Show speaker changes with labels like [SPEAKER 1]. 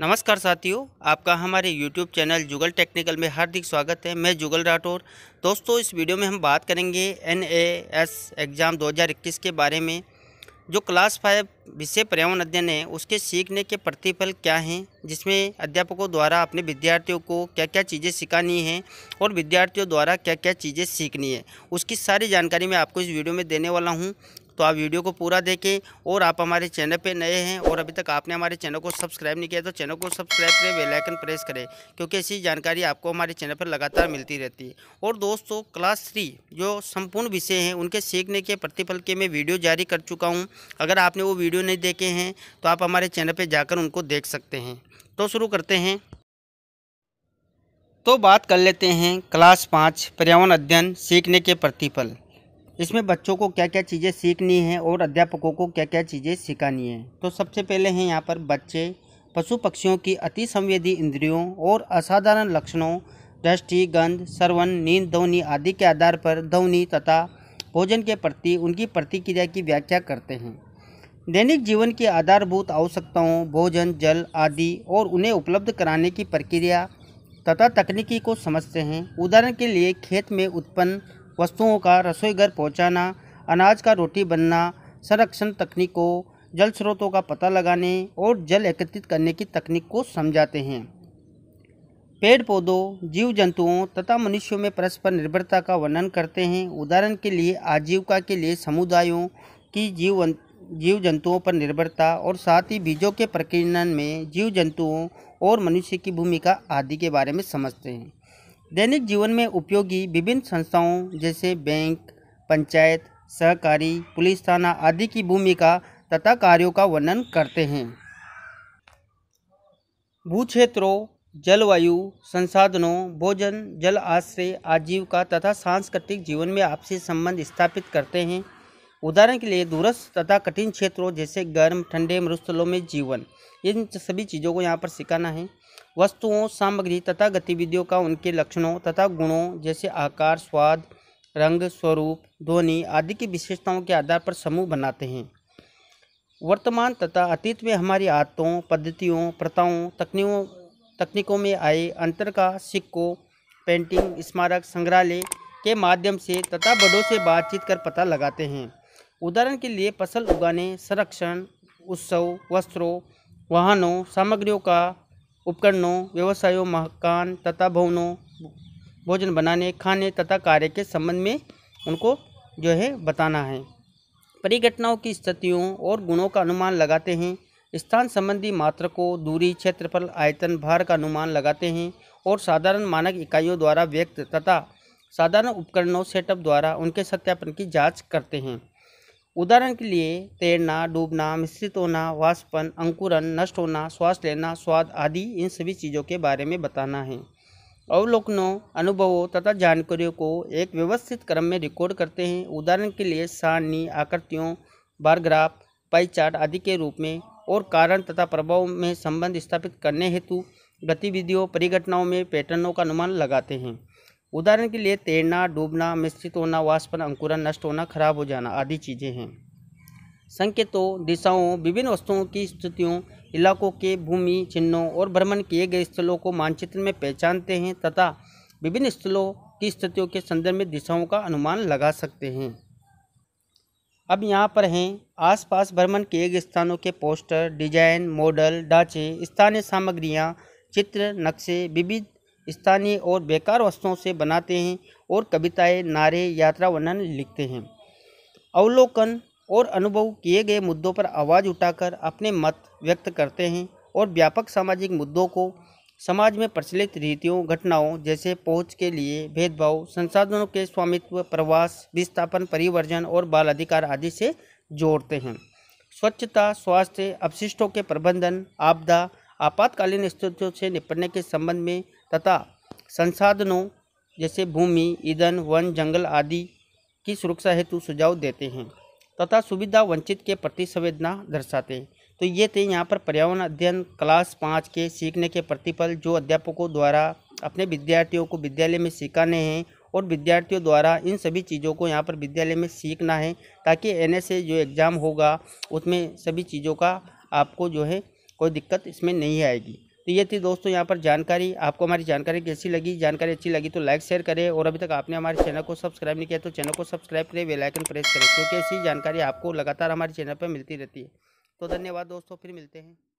[SPEAKER 1] नमस्कार साथियों आपका हमारे YouTube चैनल जुगल टेक्निकल में हार्दिक स्वागत है मैं जुगल राठौर दोस्तों इस वीडियो में हम बात करेंगे एन एग्ज़ाम 2021 के बारे में जो क्लास फाइव विषय पर्यावरण अध्ययन है उसके सीखने के प्रतिफल क्या हैं जिसमें अध्यापकों द्वारा अपने विद्यार्थियों को क्या क्या चीज़ें सिखानी हैं और विद्यार्थियों द्वारा क्या क्या चीज़ें सीखनी है उसकी सारी जानकारी मैं आपको इस वीडियो में देने वाला हूं तो आप वीडियो को पूरा देखें और आप हमारे चैनल पर नए हैं और अभी तक आपने हमारे चैनल को सब्सक्राइब नहीं किया तो चैनल को सब्सक्राइब करें बेलाइकन प्रेस करें क्योंकि ऐसी जानकारी आपको हमारे चैनल पर लगातार मिलती रहती है और दोस्तों क्लास थ्री जो संपूर्ण विषय हैं उनके सीखने के प्रतिफल के मैं वीडियो जारी कर चुका हूँ अगर आपने वो वीडियो नहीं देखे हैं तो आप हमारे चैनल पर जाकर उनको देख सकते हैं तो शुरू करते हैं तो बात कर लेते हैं क्लास पाँच पर्यावरण अध्ययन सीखने के प्रतिफल इसमें बच्चों को क्या क्या चीज़ें सीखनी है और अध्यापकों को क्या क्या चीज़ें सिखानी है तो सबसे पहले हैं यहाँ पर बच्चे पशु पक्षियों की अति संवेदी इंद्रियों और असाधारण लक्षणों दृष्टि गंध श्रवण नींद ध्वनि आदि के आधार पर ध्वनि तथा भोजन के प्रति उनकी प्रतिक्रिया की व्याख्या करते हैं दैनिक जीवन की आधारभूत आवश्यकताओं भोजन जल आदि और उन्हें उपलब्ध कराने की प्रक्रिया तथा तकनीकी को समझते हैं उदाहरण के लिए खेत में उत्पन्न वस्तुओं का रसोई घर पहुँचाना अनाज का रोटी बनना संरक्षण तकनीकों जल स्रोतों का पता लगाने और जल एकत्रित करने की तकनीक को समझाते हैं पेड़ पौधों जीव जंतुओं तथा मनुष्यों में परस्पर निर्भरता का वर्णन करते हैं उदाहरण के लिए आजीविका के लिए समुदायों की जीव जीव जंतुओं पर निर्भरता और साथ ही बीजों के प्रकीर्णन में जीव जंतुओं और मनुष्य की भूमिका आदि के बारे में समझते हैं दैनिक जीवन में उपयोगी विभिन्न संस्थाओं जैसे बैंक पंचायत सहकारी पुलिस थाना आदि की भूमिका तथा कार्यों का वर्णन करते हैं भू क्षेत्रों जलवायु संसाधनों भोजन जल आश्रय आजीविका तथा सांस्कृतिक जीवन में आपसी संबंध स्थापित करते हैं उदाहरण के लिए दूरस्थ तथा कठिन क्षेत्रों जैसे गर्म ठंडे मरुस्थलों में जीवन इन सभी चीज़ों को यहाँ पर सिखाना है वस्तुओं सामग्री तथा गतिविधियों का उनके लक्षणों तथा गुणों जैसे आकार स्वाद रंग स्वरूप ध्वनि आदि की विशेषताओं के आधार पर समूह बनाते हैं वर्तमान तथा अतीत में हमारी आदतों पद्धतियों प्रथाओं तकनीकों तकनीकों में आए अंतर का सिक्कों पेंटिंग स्मारक संग्रहालय के माध्यम से तथा बड़ों से बातचीत कर पता लगाते हैं उदाहरण के लिए फसल उगाने संरक्षण उत्सव वस्त्रों वाहनों सामग्रियों का उपकरणों व्यवसायों मकान तथा भवनों भोजन बनाने खाने तथा कार्य के संबंध में उनको जो है बताना है परिघटनाओं की स्थितियों और गुणों का अनुमान लगाते हैं स्थान संबंधी को दूरी क्षेत्रफल आयतन भार का अनुमान लगाते हैं और साधारण मानक इकाइयों द्वारा व्यक्त तथा साधारण उपकरणों सेटअप द्वारा उनके सत्यापन की जांच करते हैं उदाहरण के लिए तैरना डूबना मिश्रित होना वाष्पन अंकुरन नष्ट होना श्वास लेना स्वाद आदि इन सभी चीज़ों के बारे में बताना है अवलोकनों अनुभवों तथा जानकारियों को एक व्यवस्थित क्रम में रिकॉर्ड करते हैं उदाहरण के लिए सारणी आकृतियों बारग्राफ पाईचार्ट आदि के रूप में और कारण तथा प्रभाव में संबंध स्थापित करने हेतु गतिविधियों परिघटनाओं में पैटर्नों का अनुमान लगाते हैं उदाहरण के लिए तैरना डूबना मिश्रित होना वाष्पन अंकुरन नष्ट होना खराब हो जाना आदि चीज़ें हैं संकेतों दिशाओं विभिन्न वस्तुओं की स्थितियों इलाकों के भूमि चिन्हों और भ्रमण किए गए स्थलों को मानचित्र में पहचानते हैं तथा विभिन्न स्थलों की स्थितियों के संदर्भ में दिशाओं का अनुमान लगा सकते हैं अब यहाँ पर हैं आसपास भ्रमण किए गए स्थानों के पोस्टर डिजाइन मॉडल ढांचे स्थानीय सामग्रियाँ चित्र नक्शे विविध स्थानीय और बेकार वस्तुओं से बनाते हैं और कविताएं नारे यात्रा वर्णन लिखते हैं अवलोकन और अनुभव किए गए मुद्दों पर आवाज़ उठाकर अपने मत व्यक्त करते हैं और व्यापक सामाजिक मुद्दों को समाज में प्रचलित रीतियों घटनाओं जैसे पहुंच के लिए भेदभाव संसाधनों के स्वामित्व प्रवास विस्थापन परिवर्जन और बाल अधिकार आदि से जोड़ते हैं स्वच्छता स्वास्थ्य अपशिष्टों के प्रबंधन आपदा आपातकालीन स्थितियों से निपटने के संबंध में तथा संसाधनों जैसे भूमि ईंधन वन जंगल आदि की सुरक्षा हेतु सुझाव देते हैं तथा सुविधा वंचित के प्रति संवेदना दर्शाते हैं तो ये थे यहाँ पर पर्यावरण अध्ययन क्लास पाँच के सीखने के प्रतिफल जो अध्यापकों द्वारा अपने विद्यार्थियों को विद्यालय में सिखाने हैं और विद्यार्थियों द्वारा इन सभी चीज़ों को यहाँ पर विद्यालय में सीखना है ताकि एन जो एग्ज़ाम होगा उसमें सभी चीज़ों का आपको जो है कोई दिक्कत इसमें नहीं आएगी तो ये थी दोस्तों यहाँ पर जानकारी आपको हमारी जानकारी कैसी लगी जानकारी अच्छी लगी तो लाइक शेयर करें और अभी तक आपने हमारे चैनल को सब्सक्राइब नहीं किया तो चैनल को सब्सक्राइब करें बेलाइकन प्रेस करें क्योंकि ऐसी जानकारी आपको लगातार हमारे चैनल पर मिलती रहती है तो धन्यवाद दोस्तों फिर मिलते हैं